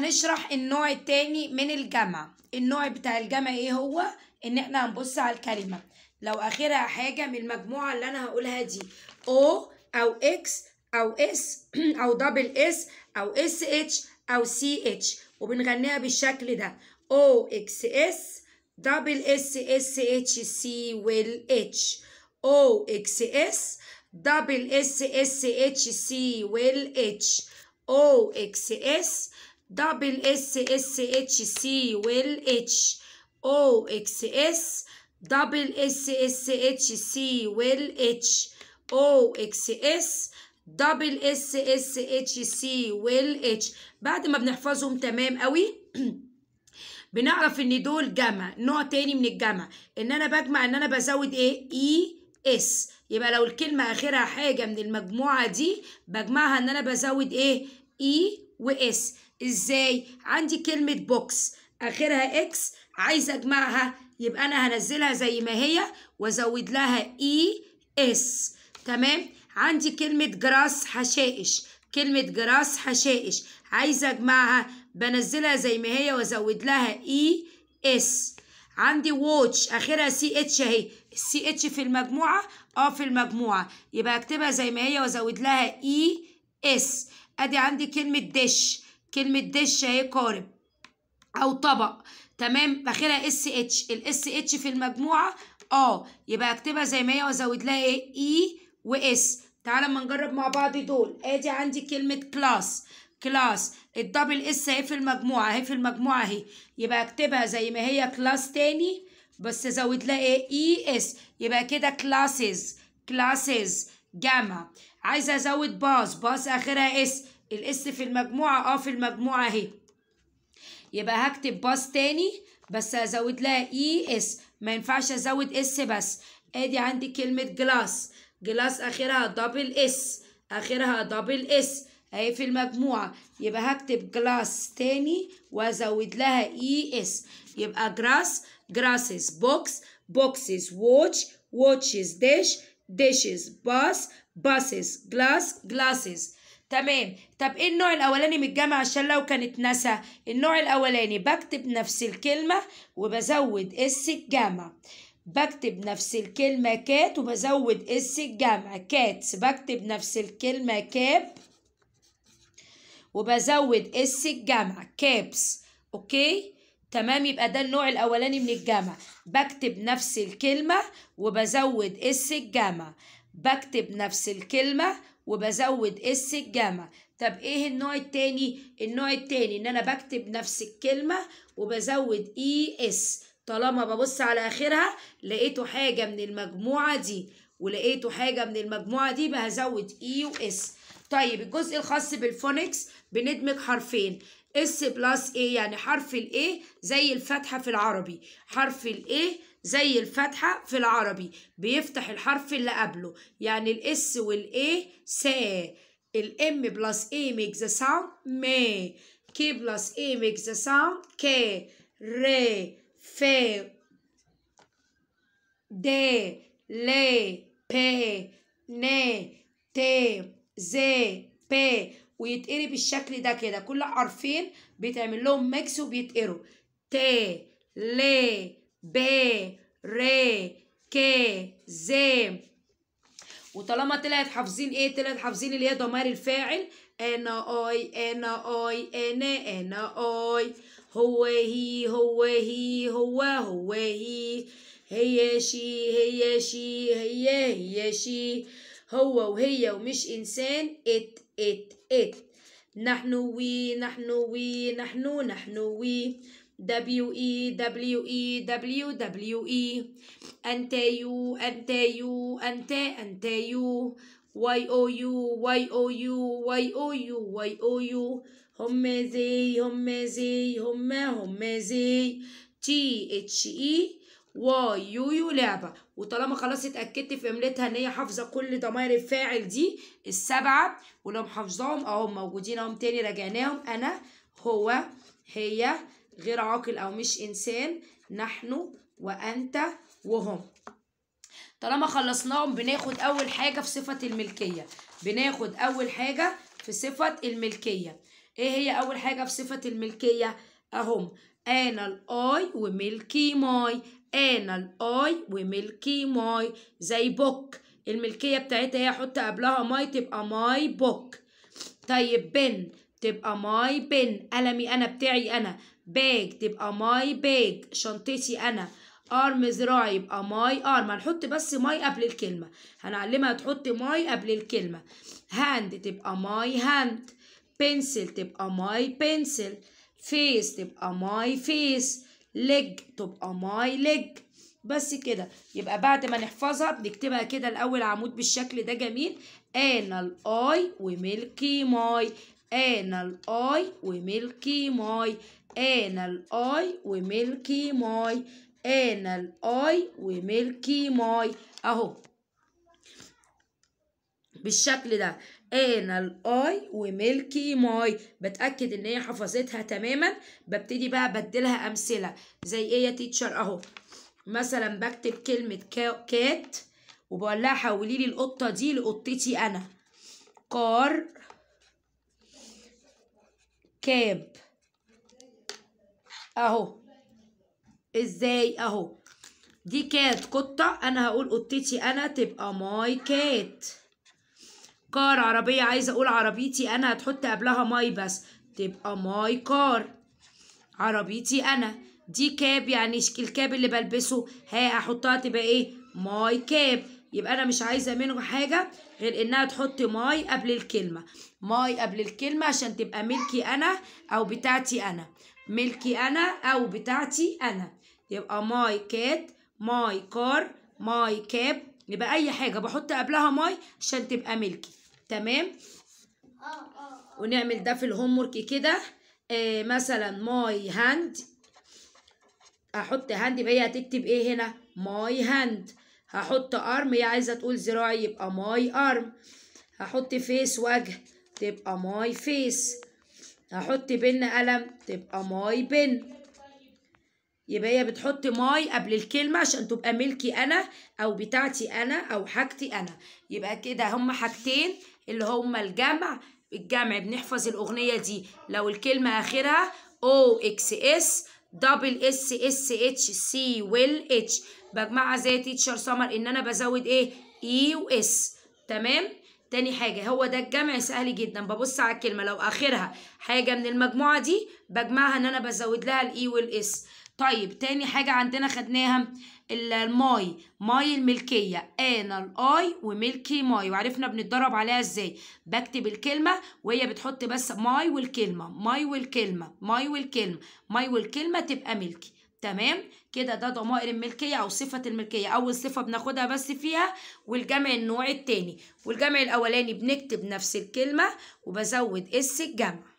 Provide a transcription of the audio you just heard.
هنشرح النوع التاني من الجمع النوع بتاع الجمع ايه هو ان احنا هنبص على الكلمه لو اخرها حاجه من المجموعه اللي انا هقولها دي او او اكس او اس او دبل اس او اس اتش او سي اتش وبنغنيها بالشكل ده او اكس اس دبل اس اس اتش سي ويل اتش او اكس اس دبل اس اس اتش سي ويل اتش او اكس اس دبل اس اس اتش سي ويل اتش او اكس اس دبل اس اس اتش سي ويل اتش او اكس اس دبل اس اس اتش سي ويل اتش بعد ما بنحفظهم تمام قوي بنعرف ان دول جمع نوع تاني من الجمع ان انا بجمع ان انا بزود ايه اي e, اس يبقى لو الكلمه اخرها حاجه من المجموعه دي بجمعها ان انا بزود ايه اي e واس ازاي عندي كلمة بوكس اخرها اكس عايزة اجمعها يبقى انا هنزلها زي ما هي وازود لها اي e اس تمام عندي كلمة جراس حشائش كلمة جراس حشائش عايزة اجمعها بنزلها زي ما هي وازود لها اي e اس عندي واتش اخرها سي اتش اهي السي اتش في المجموعة اه في المجموعة يبقى اكتبها زي ما هي وازود لها اي e اس ادي عندي كلمة دش كلمه دش اهي قارب او طبق تمام اخرها اس اتش الاس اتش في المجموعه اه يبقى اكتبها زي ما هي وازود لها ايه اي e واس تعالى اما نجرب مع بعض دول ادي عندي كلمه كلاس كلاس الدبل اس اهي في المجموعه اهي في المجموعه اهي يبقى اكتبها زي ما هي كلاس تاني بس ازود لها ايه اي e اس يبقى كده كلاسز كلاسز جامعه عايزه ازود باص باص اخرها اس الاس في المجموعة اه في المجموعة اهي يبقى هكتب باص تاني بس هزود لها اي اس ما ينفعش ازود اس بس ادي عندي كلمة جلاس جلاس اخرها دبل اس اخرها دبل اس اهي في المجموعة يبقى هكتب جلاس تاني وازود لها اي اس يبقى جراس جراسز بوكس بوكسز واتش واتشز ديش dishes باس buses glass glasses تمام طب ايه النوع الاولاني من الجمع عشان لو كانت نسى النوع الاولاني بكتب نفس الكلمه وبزود اس الجمع بكتب نفس الكلمة كات وبزود اس الجمع كاتس بكتب نفس الكلمة كاب وبزود اس الجمع كابس اوكي تمام يبقى ده النوع الاولاني من الجمع بكتب نفس الكلمة وبزود اس الجمع بكتب نفس الكلمة وبزود اس الجامعة طب ايه النوع التاني النوع التاني ان انا بكتب نفس الكلمة وبزود اي e اس طالما ببص على اخرها لقيته حاجة من المجموعة دي ولقيته حاجة من المجموعة دي بهزود اي اي واس طيب الجزء الخاص بالفونكس بندمج حرفين اس بلس ايه يعني حرف الايه زي الفتحة في العربي حرف الايه زي الفتحة في العربي بيفتح الحرف اللي قبله يعني الاس والاي سا الام بلس اي ميك ذا ساوند ما كي بلس اي ميك ذا ساوند ك ر ف د ل ب ن ت ز بي ويتقري بالشكل ده كده كل حرفين بيتعمل لهم ميكس وبيتقروا ت ل ب ر ك ز وطالما طلعت حافظين ايه طلعت حافظين اللي هي ضمائر الفاعل انا اي انا اي انا انا اي هو هي هو هي هو هو هي هي شي هي شي هي هي شي هو وهي ومش انسان ات ات ات نحن وي نحن وي نحن نحن وي W اي دبليو اي دبليو دبليو اي انت يو انت يو انت انت يو واي او يو واي او يو واي او يو Y O U هم زي هم زي هم هم زي تي اتش اي واي يو يو لعبه وطالما خلاص اتاكدت في املتها ان هي حافظه كل ضمائر الفاعل دي السبعه ولو محافظاهم اهم موجودين اهم تاني راجعناهم انا هو هي غير عاقل أو مش إنسان نحن وأنت وهم طالما خلصناهم بناخد أول حاجة في صفة الملكية بناخد أول حاجة في صفة الملكية إيه هي أول حاجة في صفة الملكية أهم أنا الأي وملكي ماي أنا الأي وملكي ماي زي بوك الملكية بتاعتها هي أحط قبلها ماي تبقى ماي بوك طيب بن تبقى ماي بن قلمي أنا بتاعي أنا باج تبقى ماي باج شنطتي أنا ارم ذراعي يبقى ماي ارم هنحط بس ماي قبل الكلمه هنعلمها تحط ماي قبل الكلمه هاند تبقى ماي هاند بنسل تبقى ماي بنسل فيس تبقى ماي فيس ليج تبقى ماي ليج بس كده يبقى بعد ما نحفظها بنكتبها كده الاول عمود بالشكل ده جميل انا الاي وملكي ماي انا الاي وملكي ماي أنا الأي وملكي ماي أنا الأي وملكي ماي أهو بالشكل ده انا الاي وملكي ماي بتاكد ان هي حفظتها تماما ببتدي بقى ابدلها امثله زي ايه يا تيتشر اهو مثلا بكتب كلمه كات وبقول لها حولي لي القطه دي لقطتي انا كار كاب اهو ازاي اهو دي كات قطة انا هقول قطتي انا تبقى ماي كات كار عربية عايزة اقول عربيتي انا هتحط قبلها ماي بس تبقى ماي كار عربيتي انا دي كاب يعني الكاب اللي بلبسه ها احطها تبقى ايه ماي كاب يبقى انا مش عايزه منه حاجه غير انها تحط ماي قبل الكلمه ماي قبل الكلمه عشان تبقى ملكي انا او بتاعتي انا ملكي أنا أو بتاعتي أنا يبقى ماي كات ماي كار ماي كاب يبقى أي حاجة بحط قبلها ماي عشان تبقى ملكي تمام ونعمل ده في الهوم ورك كده آه مثلا ماي هاند احط هاند يبقى هي هتكتب ايه هنا ماي هاند هحط ارم هي عايزه تقول ذراعي يبقى ماي ارم هحط فيس وجه تبقى ماي فيس هحط بن قلم تبقى ماي بن يبقى هي بتحط ماي قبل الكلمة عشان تبقى ملكي أنا أو بتاعتي أنا أو حاجتي أنا يبقى كده هما حاجتين اللي هما الجمع الجمع بنحفظ الأغنية دي لو الكلمة آخرها أو إكس إس دبل اس اس اتش سي ويل اتش بجمعها زي تيتشر سمر ان انا بزود ايه اي e واس تمام تاني حاجة هو ده الجمع سهل جدا ببص على الكلمة لو آخرها حاجة من المجموعة دي بجمعها إن أنا بزود لها الإي والإس طيب تاني حاجة عندنا خدناها الماي ماي الملكية أنا الأي وملكي ماي وعرفنا بنتدرب عليها إزاي بكتب الكلمة وهي بتحط بس ماي والكلمة ماي والكلمة ماي والكلمة ماي والكلمة تبقى ملكي تمام كده ده ضمائر الملكية أو صفة الملكية أول صفة بناخدها بس فيها والجمع النوع التاني والجمع الأولاني بنكتب نفس الكلمة وبزود اس الجمع